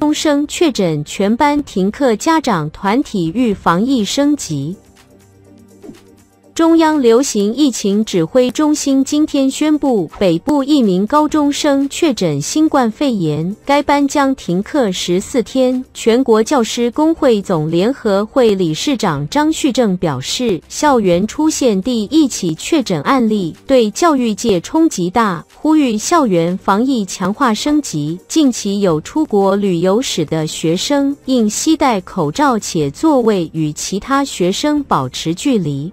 东生确诊，全班停课，家长团体预防疫升级。中央流行疫情指挥中心今天宣布，北部一名高中生确诊新冠肺炎，该班将停课十四天。全国教师工会总联合会理事长张旭正表示，校园出现第一起确诊案例，对教育界冲击大，呼吁校园防疫强化升级。近期有出国旅游史的学生应携戴口罩，且座位与其他学生保持距离。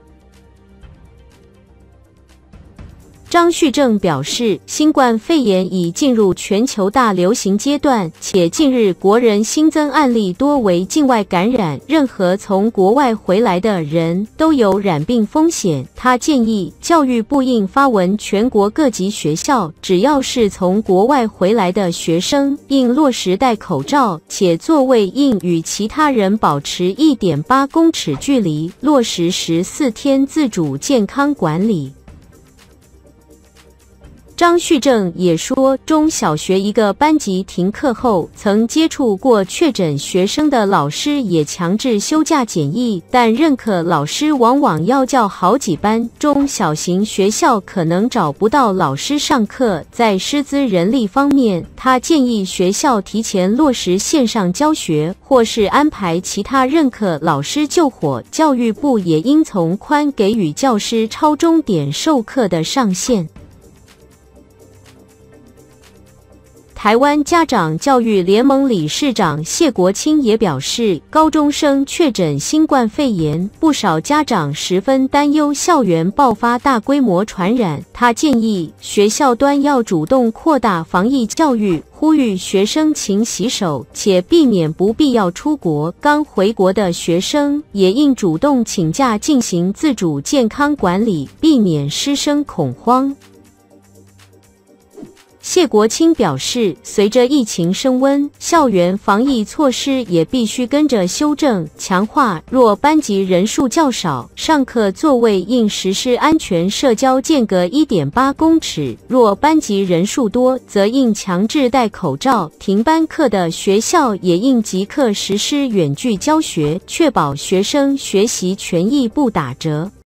张旭正表示，新冠肺炎已进入全球大流行阶段，且近日国人新增案例多为境外感染，任何从国外回来的人都有染病风险。他建议，教育部应发文，全国各级学校只要是从国外回来的学生，应落实戴口罩，且座位应与其他人保持一点八公尺距离，落实十四天自主健康管理。张旭正也说，中小学一个班级停课后，曾接触过确诊学生的老师也强制休假检疫，但任课老师往往要教好几班，中小型学校可能找不到老师上课。在师资人力方面，他建议学校提前落实线上教学，或是安排其他任课老师救火。教育部也应从宽给予教师超终点授课的上限。台湾家长教育联盟理事长谢国清也表示，高中生确诊新冠肺炎，不少家长十分担忧校园爆发大规模传染。他建议学校端要主动扩大防疫教育，呼吁学生勤洗手，且避免不必要出国。刚回国的学生也应主动请假进行自主健康管理，避免师生恐慌。谢国清表示，随着疫情升温，校园防疫措施也必须跟着修正强化。若班级人数较少，上课座位应实施安全社交间隔一点八公尺；若班级人数多，则应强制戴口罩。停班课的学校也应即刻实施远距教学，确保学生学习权益不打折。